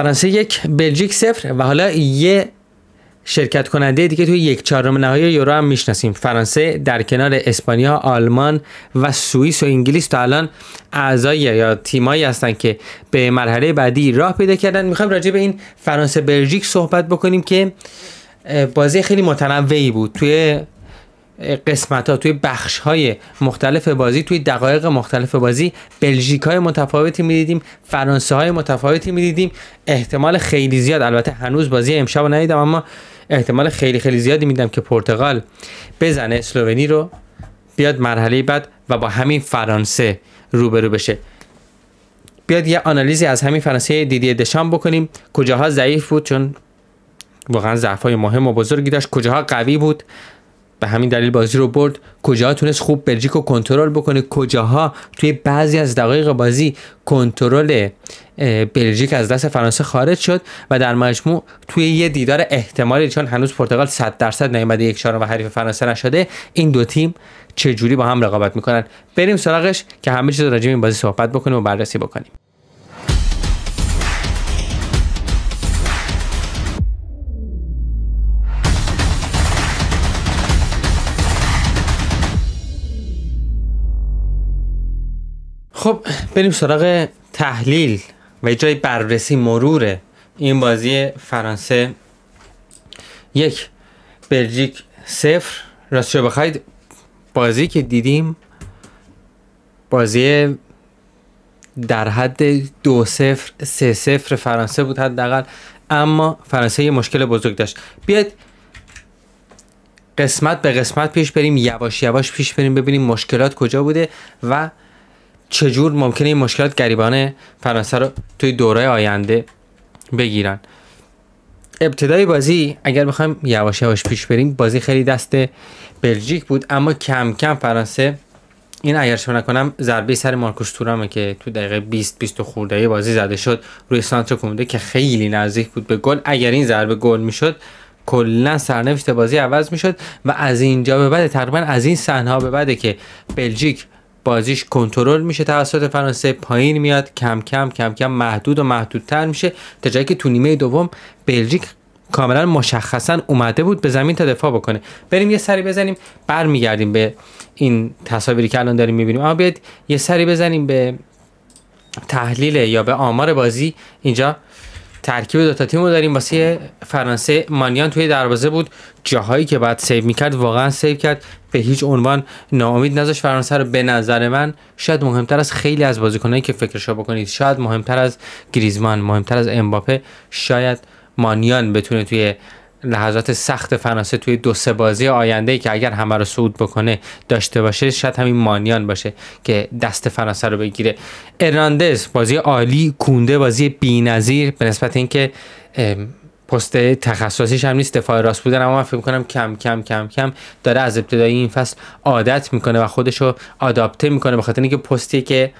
فرانسه یک بلژیک صفر و حالا یه شرکت کننده دیگه توی یک چهارم نهایی یورو هم میشناسیم فرانسه در کنار اسپانیا، آلمان و سوئیس و انگلیس تا الان اعضای یا تیمایی هستن که به مرحله بعدی راه پیدا کردن میخوایم راجع به این فرانسه بلژیک صحبت بکنیم که بازی خیلی متنوعی بود توی قسمت ها توی بخش های مختلف بازی توی دقایق مختلف بازی بلژیک های متفاوتی میدیدیم فرانسه های متفاوتی میدیدیم احتمال خیلی زیاد البته هنوز بازی امشب ندیدم اما احتمال خیلی خیلی زیادی میدم که پرتغال بزنه اسلوونی رو بیاد مرحله بعد و با همین فرانسه روبرو بشه بیاد یه آنالیزی از همین فرانسه دیدی دشان بکنیم کجاها ضعیف بود چون واقعا ضعف های مهم و بزرگی داشت کجاها قوی بود به همین دلیل بازی رو برد کجاها تونست خوب بلژیک رو کنترل بکنه کجاها توی بعضی از دقایق بازی کنترل بلژیک از دست فرانسه خارج شد و در مجموع توی یه دیدار احتمالی چون هنوز پرتغال 100 درصد نیامده یک چهارم و حریف فرانسه نشده این دو تیم چجوری با هم رقابت میکنن بریم سراغش که همه چیز راجع این بازی صحبت بکنیم و بررسی بکنیم خب بریم سراغ تحلیل و جای بررسی مرور این بازی فرانسه یک بلژیک صفر راست شو بخواید بازی که دیدیم بازی در حد دو صفر سه صفر فرانسه بود حداقل اما فرانسه یه مشکل بزرگ داشت بیاید قسمت به قسمت پیش بریم یواش یواش پیش بریم ببینیم مشکلات کجا بوده و چجور ممکنه این مشکلات گریبان فرانسه رو توی دوره آینده بگیرن ابتدای بازی اگر بخوایم یواش یواش پیش بریم بازی خیلی دست بلژیک بود اما کم کم فرانسه این اگر شما نکنم ضربه سر مارکوس تورامه که تو دقیقه 20 20 خورده بازی زده شد روی سانتر کومده که خیلی نزدیک بود به گل اگر این ضربه گل میشد کلا سرنوشت بازی عوض میشد و از اینجا به بعد تقریبا از این صحنه به بعد که بلژیک بازیش کنترل میشه توسط فرانسه پایین میاد کم کم کم کم محدود و محدودتر میشه تا جایی که تو نیمه دوم بلژیک کاملا مشخصا اومده بود به زمین تا دفاع بکنه بریم یه سری بزنیم برمیگردیم به این تصاویری که الان داریم میبینیم اما بیاید یه سری بزنیم به تحلیل یا به آمار بازی اینجا ترکیب دو تا رو داریم واسه فرانسه مانیان توی دروازه بود جاهایی که بعد سیو میکرد واقعا سیو کرد به هیچ عنوان ناامید نذاشت فرانسه رو به نظر من شاید مهمتر از خیلی از بازیکنایی که فکرشو بکنید شاید مهمتر از گریزمان مهمتر از امباپه شاید مانیان بتونه توی لحظات سخت فرانسه توی دو سه بازی آینده ای که اگر همه رو صعود بکنه داشته باشه شاید همین مانیان باشه که دست فرانسه رو بگیره ارناندز بازی عالی کونده بازی بی‌نظیر به نسبت اینکه پست تخصصیش هم نیست دفاع راست بودن اما من فکر کنم کم کم کم کم داره از ابتدای این فصل عادت میکنه و خودش رو آداپته میکنه به خاطر اینکه پستی که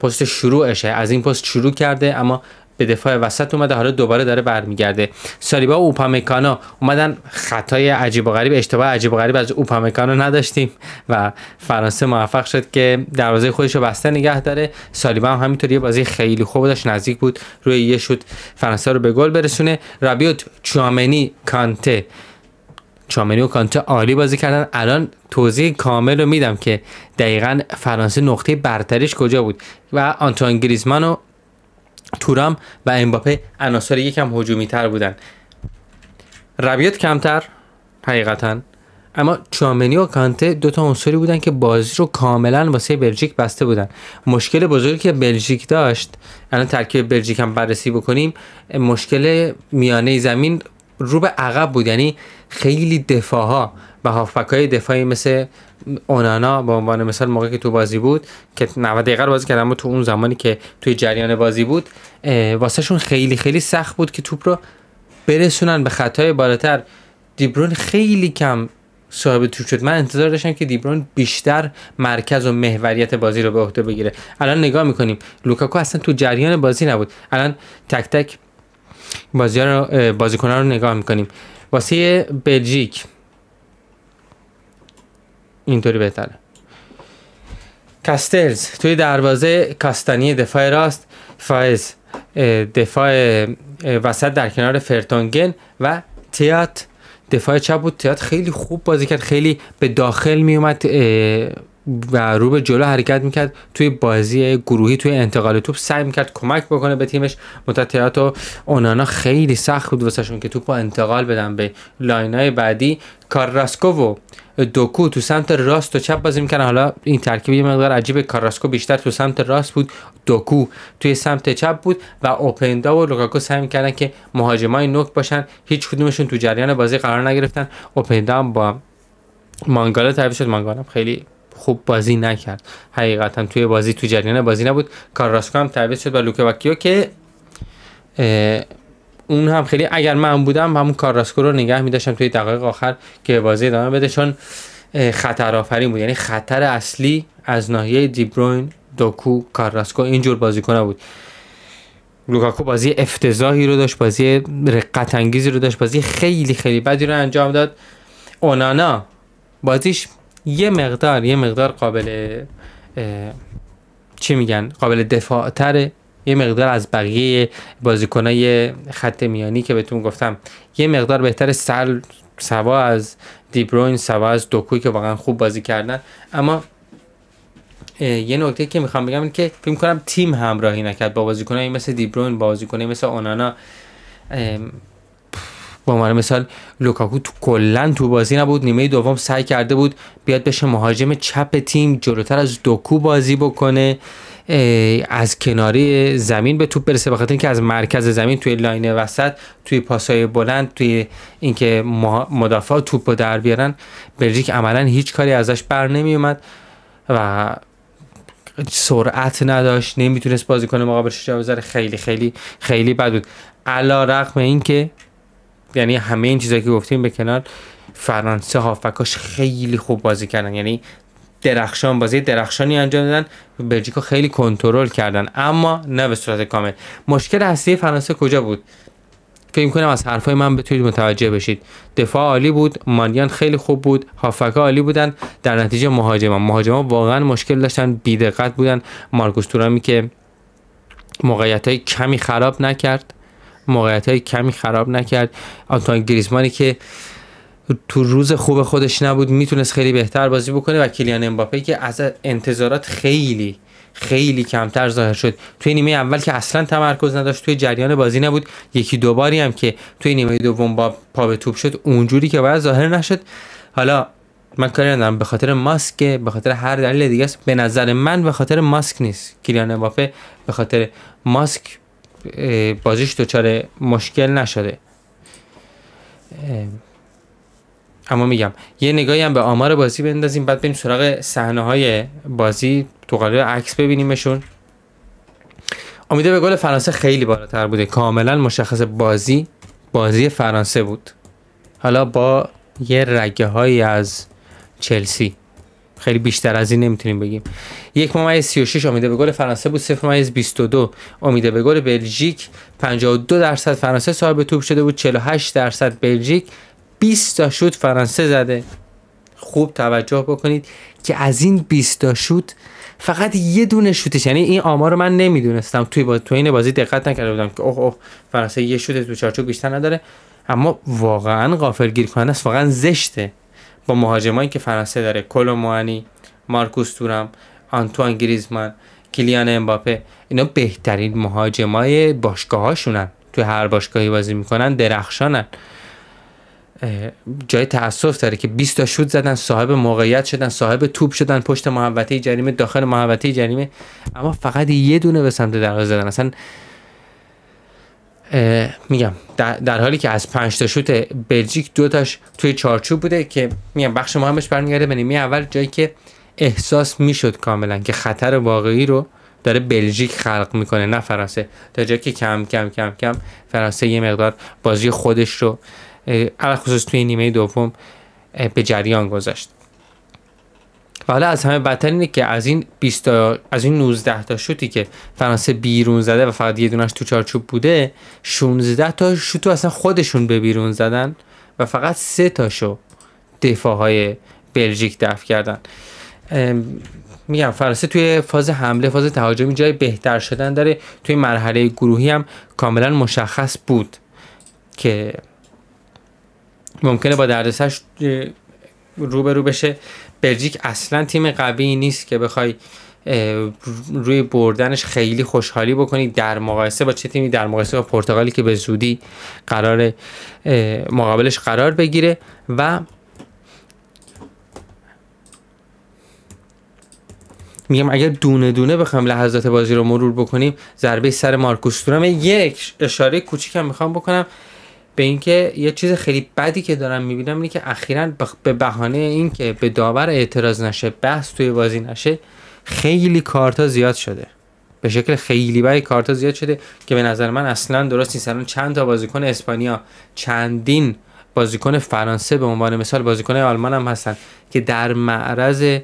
پست شروعشه از این پست شروع کرده اما به دفاع وسط اومده حالا دوباره داره برمیگرده سالیبا و اوپامکانو اومدن خطای عجیب و غریب اشتباه عجیب و غریب از اوپامکانو نداشتیم و فرانسه موفق شد که دروازه خودش رو بسته نگه داره سالیبا هم همینطور یه بازی خیلی خوب داشت نزدیک بود روی یه شوت فرانسه رو به گل برسونه رابیوت چوامنی کانته چامنی و کانته عالی بازی کردن الان توضیح کامل رو میدم که دقیقا فرانسه نقطه برتریش کجا بود و آنتوان گریزمان و تورام و امباپه عناصر یکم هجومی تر بودن ربیات کمتر حقیقتا اما چامنی و کانته دوتا عنصری بودن که بازی رو کاملا واسه بلژیک بسته بودن مشکل بزرگی که بلژیک داشت الان ترکیب بلژیک هم بررسی بکنیم مشکل میانه زمین رو به عقب بود یعنی خیلی دفاع ها به هافبک های دفاعی مثل اونانا به عنوان مثال موقعی که تو بازی بود که 90 دقیقه بازی کرد اما تو اون زمانی که توی جریان بازی بود شون خیلی خیلی سخت بود که توپ رو برسونن به خطای بالاتر دیبرون خیلی کم صاحب توپ شد من انتظار داشتم که دیبرون بیشتر مرکز و محوریت بازی رو به عهده بگیره الان نگاه میکنیم لوکاکو اصلا تو جریان بازی نبود الان تک تک بازی رو بازیکن‌ها رو نگاه میکنیم واسه بلژیک اینطوری بهتره کاسترز توی دروازه کاستانی دفاع راست فایز دفاع وسط در کنار فرتونگن و تیات دفاع چپ بود تیات خیلی خوب بازی کرد خیلی به داخل می اومد و رو به جلو حرکت میکرد توی بازی گروهی توی انتقال توپ سعی میکرد کمک بکنه به تیمش متتیات و اونانا خیلی سخت بود واسه که توپ انتقال بدن به لاینای بعدی کاراسکو و دوکو تو سمت راست و چپ بازی میکنن حالا این ترکیب یه مقدار عجیب کاراسکو بیشتر تو سمت راست بود دوکو توی سمت چپ بود و اوپندا و لوکاکو سعی میکردن که مهاجمای نوک باشن هیچ کدومشون تو جریان بازی قرار نگرفتن اوپندا با مانگالا تعریف شد مانگالا خیلی خوب بازی نکرد حقیقتا توی بازی تو جریان بازی نبود کارراسکو هم تعویض شد با لوکا وکیو که اون هم خیلی اگر من بودم همون کارراسکو رو نگه میداشتم توی دقایق آخر که بازی ادامه بده چون خطر آفرین بود یعنی خطر اصلی از ناحیه دیبروین دوکو کارراسکو اینجور کنه بود لوکاکو بازی افتضاحی رو داشت بازی رقت انگیزی رو داشت بازی خیلی خیلی بدی رو انجام داد اونانا بازیش یه مقدار یه مقدار قابل چی میگن قابل دفاع تره یه مقدار از بقیه بازیکنای خط میانی که بهتون گفتم یه مقدار بهتر سر سوا از دیبروین سوا از دوکوی که واقعا خوب بازی کردن اما یه نکته که میخوام بگم این که فکر کنم تیم همراهی نکرد با بازیکنایی مثل دیبروین با بازیکنایی مثل اونانا به عنوان مثال لوکاکو تو کلا تو بازی نبود نیمه دوم سعی کرده بود بیاد بشه مهاجم چپ تیم جلوتر از دوکو بازی بکنه از کناری زمین به توپ برسه بخاطر اینکه از مرکز زمین توی لاین وسط توی پاسای بلند توی اینکه مدافع توپ رو در بیارن بلژیک عملا هیچ کاری ازش بر نمی اومد و سرعت نداشت نمیتونست بازی کنه مقابلش شجاع خیلی خیلی خیلی بد بود علا رقم اینکه یعنی همه این چیزایی که گفتیم به کنار فرانسه هافکاش خیلی خوب بازی کردن یعنی درخشان بازی درخشانی انجام دادن بلژیکا خیلی کنترل کردن اما نه به صورت کامل مشکل اصلی فرانسه کجا بود فکر کنم از حرفای من بتونید متوجه بشید دفاع عالی بود مانیان خیلی خوب بود هافکا عالی بودن در نتیجه مهاجما مهاجمان واقعا مشکل داشتن بیدقت بودن مارکوس تورامی که موقعیت های کمی خراب نکرد موقعیت های کمی خراب نکرد آنتون گریزمانی که تو روز خوب خودش نبود میتونست خیلی بهتر بازی بکنه و کلیان امباپه که از انتظارات خیلی خیلی کمتر ظاهر شد توی نیمه اول که اصلا تمرکز نداشت توی جریان بازی نبود یکی دوباری هم که توی نیمه دوم با پا به توپ شد اونجوری که باید ظاهر نشد حالا من کاری ندارم به خاطر ماسک به خاطر هر دلیل دیگه به نظر من به خاطر ماسک نیست کیلیان امباپه به خاطر ماسک بازیش دچار مشکل نشده اما میگم یه نگاهی هم به آمار بازی بندازیم بعد بریم سراغ صحنه های بازی تو قالب عکس ببینیمشون امیده به گل فرانسه خیلی بالاتر بوده کاملا مشخص بازی بازی فرانسه بود حالا با یه رگه هایی از چلسی خیلی بیشتر از این نمیتونیم بگیم یک ممیز 36 امیده به گل فرانسه بود 0 ممیز 22 امیده به گل بلژیک 52 درصد فرانسه صاحب توپ شده بود 48 درصد بلژیک 20 تا شوت فرانسه زده خوب توجه بکنید که از این 20 تا شوت فقط یه دونه شوتش یعنی این آمار رو من نمیدونستم توی با... این بازی دقت نکرده بودم که اوه فرانسه یه شوت تو چارچوب بیشتر نداره اما واقعا غافلگیر کننده است واقعا زشته با مهاجمایی که فرانسه داره کلوموانی مارکوس تورام آنتوان گریزمان کلیان امباپه اینا بهترین مهاجمای باشگاهاشونن تو هر باشگاهی بازی میکنن درخشانن جای تاسف داره که 20 تا شوت زدن صاحب موقعیت شدن صاحب توپ شدن پشت محوطه جریمه داخل محوطه جریمه اما فقط یه دونه به سمت دروازه زدن اصلا میگم در, حالی که از پنج تا شوت بلژیک دو تاش توی چارچوب بوده که میگم بخش مهمش برمیگرده به نیمه اول جایی که احساس میشد کاملا که خطر واقعی رو داره بلژیک خلق میکنه نه فرانسه تا جایی که کم کم کم کم فرانسه یه مقدار بازی خودش رو خصوص توی نیمه دوم به جریان گذاشت و حالا از همه بدتر اینه که از این 20 از این 19 تا شوتی که فرانسه بیرون زده و فقط یه دونش تو چارچوب بوده 16 تا شوت اصلا خودشون به بیرون زدن و فقط سه تاشو دفاع های بلژیک دفع کردن میگم فرانسه توی فاز حمله فاز تهاجمی جای بهتر شدن داره توی مرحله گروهی هم کاملا مشخص بود که ممکنه با دردسش روبرو بشه بلژیک اصلا تیم قوی نیست که بخوای روی بردنش خیلی خوشحالی بکنی در مقایسه با چه تیمی در مقایسه با پرتغالی که به زودی قرار مقابلش قرار بگیره و میگم اگر دونه دونه بخوام لحظات بازی رو مرور بکنیم ضربه سر مارکوس تورم یک اشاره کوچیکم میخوام بکنم به اینکه یه چیز خیلی بدی که دارم میبینم اینه که اخیرا به بهانه اینکه به داور اعتراض نشه بحث توی بازی نشه خیلی کارتا زیاد شده به شکل خیلی بدی کارتا زیاد شده که به نظر من اصلا درست نیست الان چند تا بازیکن اسپانیا چندین بازیکن فرانسه به عنوان مثال بازیکن آلمان هم هستن که در معرض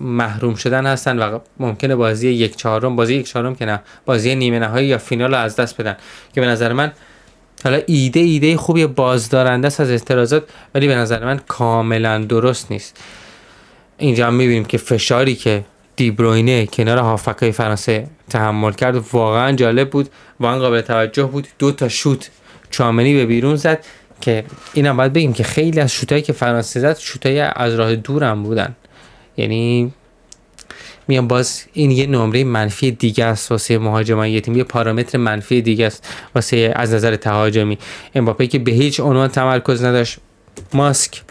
محروم شدن هستن و ممکنه بازی یک چهارم بازی یک چهارم که نه بازی نیمه نهایی یا فینال رو از دست بدن که به نظر من حالا ایده ایده خوبی بازدارنده است از اعتراضات ولی به نظر من کاملا درست نیست اینجا هم میبینیم که فشاری که دیبروینه کنار هافکای فرانسه تحمل کرد واقعا جالب بود و قابل توجه بود دو تا شوت چامنی به بیرون زد که هم باید بگیم که خیلی از شوتایی که فرانسه زد شوتایی از راه دورم بودن یعنی میان باز این یه نمره منفی دیگه است واسه مهاجمه یه تیم یه پارامتر منفی دیگه است واسه از نظر تهاجمی امباپه که به هیچ عنوان تمرکز نداشت ماسک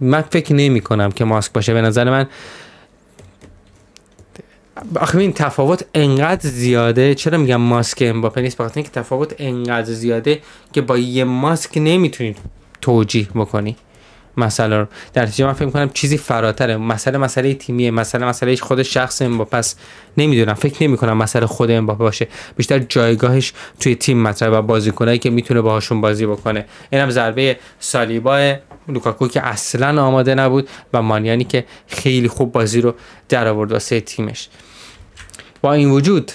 من فکر نمی کنم که ماسک باشه به نظر من آخه این تفاوت انقدر زیاده چرا میگم ماسک امباپه نیست بخاطر اینکه تفاوت انقدر زیاده که با یه ماسک نمیتونید توجیه بکنی مسئله رو در نتیجه من فکر میکنم چیزی فراتره مسئله مسئله تیمیه مسئله مسئله خود شخص با پس نمیدونم فکر نمی کنم مسئله خود امباپه باشه بیشتر جایگاهش توی تیم مطرح و بازیکنایی که میتونه باهاشون بازی بکنه اینم ضربه سالیبا لوکاکو که اصلا آماده نبود و مانیانی که خیلی خوب بازی رو در آورد واسه تیمش با این وجود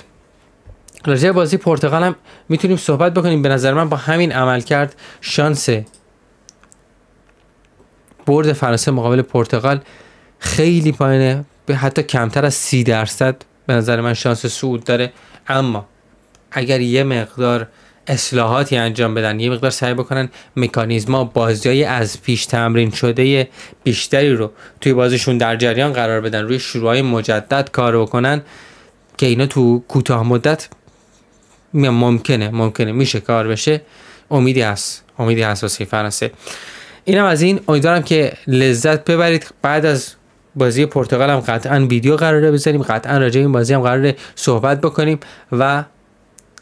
راجع بازی پرتغال هم میتونیم صحبت بکنیم به نظر من با همین عمل کرد شانس برد فرانسه مقابل پرتغال خیلی پایینه به حتی کمتر از سی درصد به نظر من شانس صعود داره اما اگر یه مقدار اصلاحاتی انجام بدن یه مقدار سعی بکنن مکانیزما بازی از پیش تمرین شده بیشتری رو توی بازیشون در جریان قرار بدن روی شروعهای مجدد کار بکنن که اینا تو کوتاه مدت ممکنه ممکنه میشه کار بشه امیدی هست امیدی هست واسه فرانسه اینم از این امیدوارم که لذت ببرید بعد از بازی پرتغال هم قطعا ویدیو قراره بزنیم قطعا راجع این بازی هم قراره صحبت بکنیم و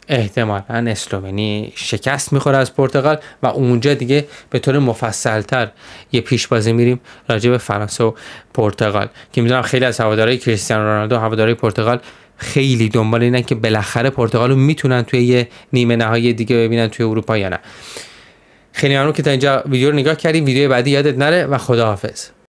احتمالا اسلوونی شکست میخوره از پرتغال و اونجا دیگه به طور مفصلتر یه پیش بازی میریم راجع به فرانسه و پرتغال که میدونم خیلی از هوادارهای کریستیانو رونالدو هوادارهای پرتغال خیلی دنبال اینن که بالاخره پرتغال رو میتونن توی یه نیمه نهایی دیگه ببینن توی اروپا یا نه خیلی ممنون که تا اینجا ویدیو رو نگاه کردیم ویدیو بعدی یادت نره و خداحافظ